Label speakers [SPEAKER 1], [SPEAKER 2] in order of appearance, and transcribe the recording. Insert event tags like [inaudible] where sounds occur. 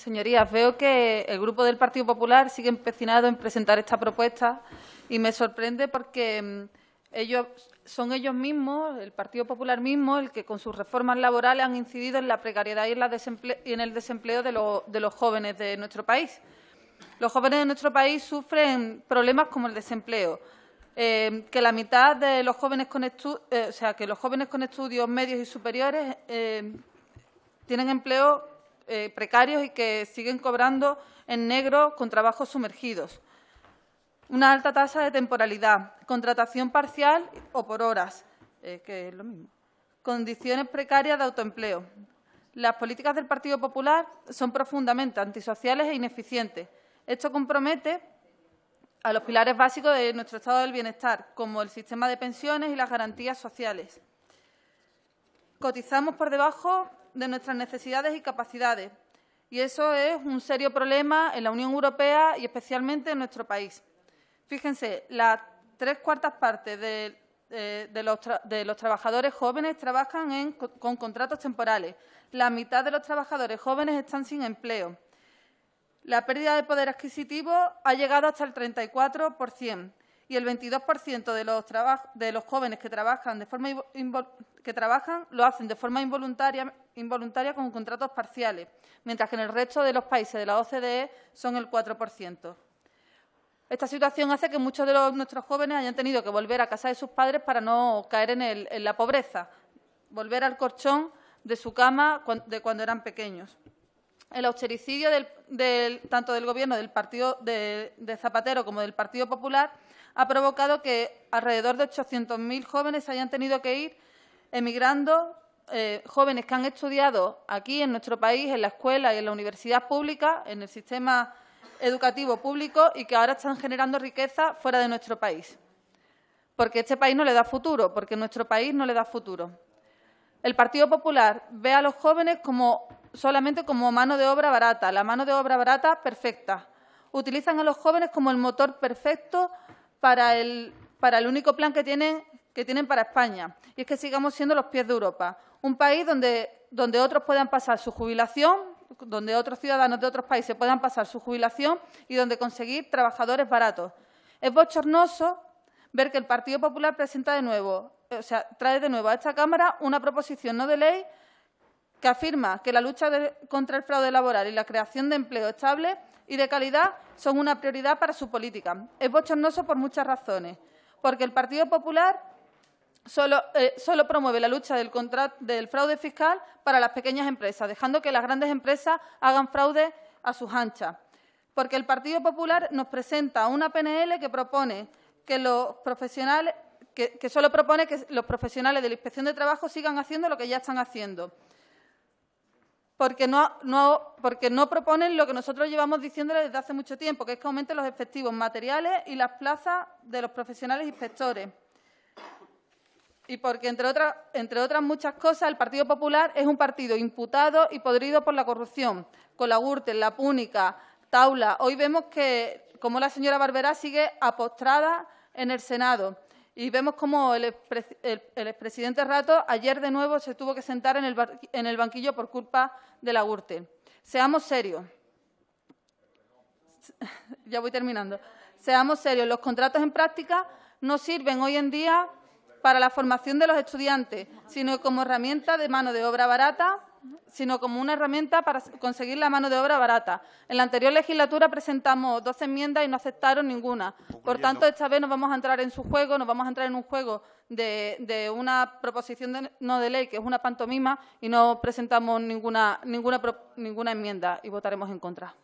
[SPEAKER 1] Señorías, veo que el Grupo del Partido Popular sigue empecinado en presentar esta propuesta y me sorprende porque mm, ellos, son ellos mismos, el Partido Popular mismo, el que con sus reformas laborales han incidido en la precariedad y en, el desempleo de, los jóvenes de nuestro país. Los jóvenes de nuestro país sufren problemas como el desempleo, em, que la mitad de los jóvenes con eh, o sea, que los jóvenes con estudios medios y superiores em, tienen empleo eh, precarios y que siguen cobrando en negro con trabajos sumergidos. Una alta tasa de temporalidad, contratación parcial o por horas, eh, que es lo mismo. Condiciones precarias de autoempleo. Las políticas del Partido Popular son profundamente antisociales e ineficientes. Esto compromete a los pilares básicos de nuestro estado del bienestar, como el sistema de pensiones y las garantías sociales. Cotizamos por debajo de nuestras necesidades y capacidades. Y eso es un serio problema en la Unión Europea y especialmente en nuestro país. Fíjense, las tres cuartas partes de, eh, los, trabajadores jóvenes trabajan con contratos temporales. La mitad de los trabajadores jóvenes están sin empleo. La pérdida de poder adquisitivo ha llegado hasta el 34% y el 22% de los, jóvenes que trabajan, lo hacen de forma involuntaria, con contratos parciales, mientras que en el resto de los países de la OCDE son el 4%. Esta situación hace que muchos de nuestros jóvenes hayan tenido que volver a casa de sus padres para no caer en, en la pobreza, volver al colchón de su cama de cuando eran pequeños el austericidio tanto del Gobierno del partido de, Zapatero como del Partido Popular ha provocado que alrededor de 800.000 jóvenes hayan tenido que ir emigrando, eh, jóvenes que han estudiado aquí en nuestro país, en la escuela y en la universidad pública, en el sistema educativo público y que ahora están generando riqueza fuera de nuestro país. Porque este país no le da futuro, porque nuestro país no le da futuro. El Partido Popular ve a los jóvenes como solamente como mano de obra barata, la mano de obra barata perfecta. Utilizan a los jóvenes como el motor perfecto para el, para el único plan que tienen, que tienen para España, y es que sigamos siendo los pies de Europa, un país donde, donde otros puedan pasar su jubilación, donde otros ciudadanos de otros países puedan pasar su jubilación y donde conseguir trabajadores baratos. Es bochornoso ver que el Partido Popular presenta de nuevo, o sea, trae de nuevo a esta Cámara una proposición no de ley que afirma que la lucha contra el fraude laboral y la creación de empleo estable y de calidad son una prioridad para su política. Es bochornoso por muchas razones, porque el Partido Popular solo, eh, promueve la lucha del, fraude fiscal para las pequeñas empresas, dejando que las grandes empresas hagan fraude a sus anchas. Porque el Partido Popular nos presenta una PNL que propone que los profesionales que solo propone que los profesionales de la inspección de trabajo sigan haciendo lo que ya están haciendo porque no, proponen lo que nosotros llevamos diciéndoles desde hace mucho tiempo, que es que aumenten los efectivos materiales y las plazas de los profesionales inspectores. Y porque, entre otras, entre otras muchas cosas, el Partido Popular es un partido imputado y podrido por la corrupción, con la Gürtel, la Púnica, Taula. Hoy vemos que, como la señora Barberá sigue apostrada en el Senado. Y vemos cómo el, expresidente Rato ayer de nuevo se tuvo que sentar en el, en el banquillo por culpa de la URTE. Seamos serios. [laughs] ya voy terminando. Seamos serios. Los contratos en práctica no sirven hoy en día para la formación de los estudiantes, sino como herramienta de mano de obra barata sino como una herramienta para conseguir la mano de obra barata. En la anterior legislatura presentamos dos enmiendas y no aceptaron ninguna. Por tanto, esta vez nos vamos a entrar en su juego, nos vamos a entrar en un juego de, una proposición no de ley, que es una pantomima, y no presentamos ninguna, ninguna, ninguna enmienda y votaremos en contra.